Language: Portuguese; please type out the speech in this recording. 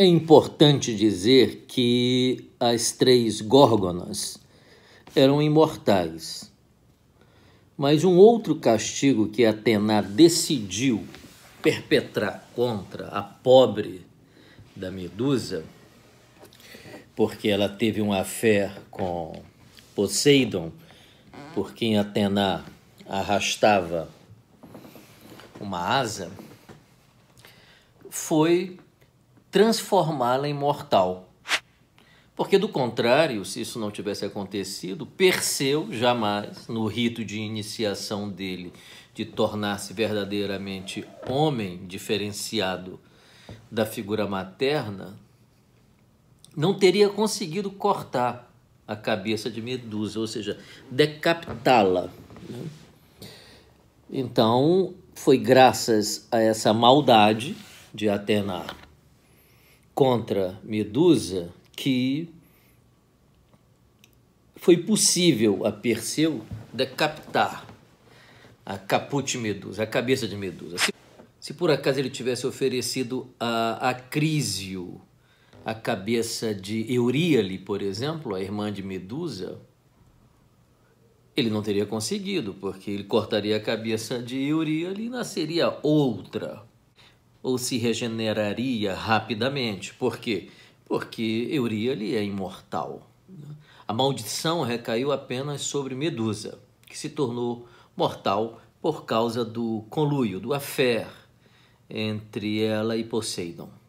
É importante dizer que as três górgonas eram imortais. Mas um outro castigo que Atena decidiu perpetrar contra a pobre da Medusa, porque ela teve uma fé com Poseidon, por quem Atena arrastava uma asa, foi transformá-la em mortal. Porque, do contrário, se isso não tivesse acontecido, Perseu jamais, no rito de iniciação dele, de tornar-se verdadeiramente homem diferenciado da figura materna, não teria conseguido cortar a cabeça de Medusa, ou seja, decapitá-la. Né? Então, foi graças a essa maldade de Atena contra Medusa que foi possível a Perseu decapitar a caput Medusa, a cabeça de Medusa. Se, se por acaso ele tivesse oferecido a Acrísio a cabeça de Euríale, por exemplo, a irmã de Medusa, ele não teria conseguido, porque ele cortaria a cabeça de Euríale e nasceria outra ou se regeneraria rapidamente. Por quê? Porque Euríale é imortal. A maldição recaiu apenas sobre Medusa, que se tornou mortal por causa do conluio, do affair entre ela e Poseidon.